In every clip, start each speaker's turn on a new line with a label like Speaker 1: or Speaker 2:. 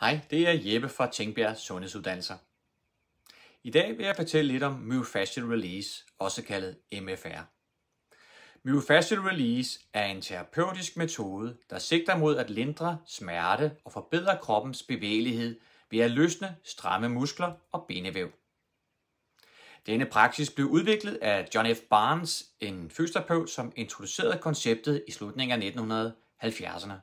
Speaker 1: Hej, det er Jeppe fra Tænkbjerg Sundhedsuddannelser. I dag vil jeg fortælle lidt om myofascial release, også kaldet MFR. Myofascial release er en terapeutisk metode, der sigter mod at lindre smerte og forbedre kroppens bevægelighed ved at løsne stramme muskler og benevæv. Denne praksis blev udviklet af John F. Barnes, en fysioterapeut, som introducerede konceptet i slutningen af 1970'erne.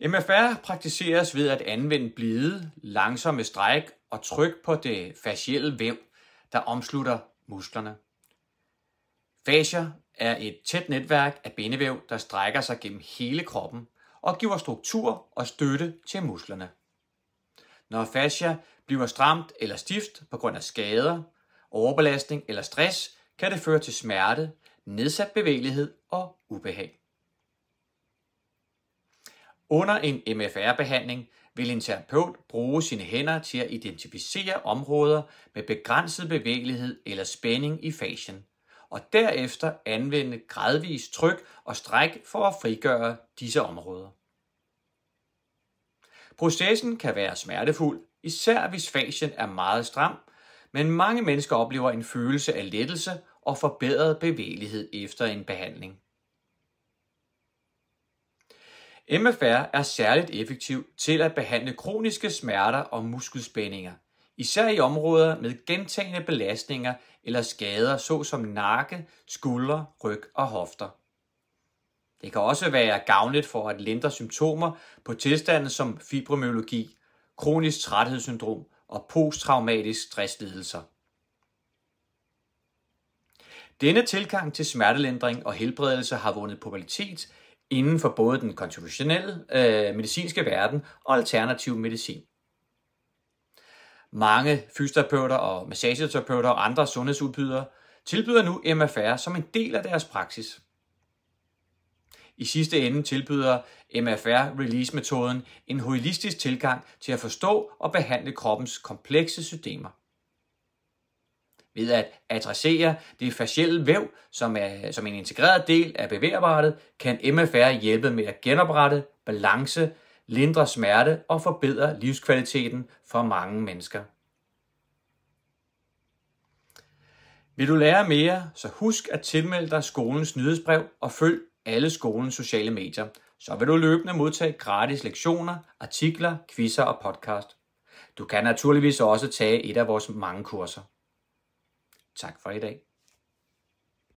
Speaker 1: MFR praktiseres ved at anvende blide, langsomme stræk og tryk på det fascielle væv, der omslutter musklerne. Fascia er et tæt netværk af bindevæv, der strækker sig gennem hele kroppen og giver struktur og støtte til musklerne. Når fascia bliver stramt eller stift på grund af skader, overbelastning eller stress, kan det føre til smerte, nedsat bevægelighed og ubehag. Under en MFR-behandling vil en terapeut bruge sine hænder til at identificere områder med begrænset bevægelighed eller spænding i fasien, og derefter anvende gradvis tryk og stræk for at frigøre disse områder. Processen kan være smertefuld, især hvis fasien er meget stram, men mange mennesker oplever en følelse af lettelse og forbedret bevægelighed efter en behandling. MFR er særligt effektiv til at behandle kroniske smerter og muskelspændinger, især i områder med gentagende belastninger eller skader såsom nakke, skuldre, ryg og hofter. Det kan også være gavnligt for at lindre symptomer på tilstande som fibromyalgi, kronisk træthedssyndrom og posttraumatisk stresslidelser. Denne tilgang til smertelindring og helbredelse har vundet popularitet inden for både den konstitutionelle øh, medicinske verden og alternativ medicin. Mange fysioterapeuter og massageterapeuter og andre sundhedsudbydere tilbyder nu MFR som en del af deres praksis. I sidste ende tilbyder MFR-release-metoden en holistisk tilgang til at forstå og behandle kroppens komplekse systemer ved at adressere det facielle væv, som, er, som en integreret del af bevægeapparatet, kan MFR hjælpe med at genoprette balance, lindre smerte og forbedre livskvaliteten for mange mennesker. Vil du lære mere, så husk at tilmelde dig skolens nyhedsbrev og følg alle skolens sociale medier. Så vil du løbende modtage gratis lektioner, artikler, quizzer og podcast. Du kan naturligvis også tage et af vores mange kurser. Tak for i dag.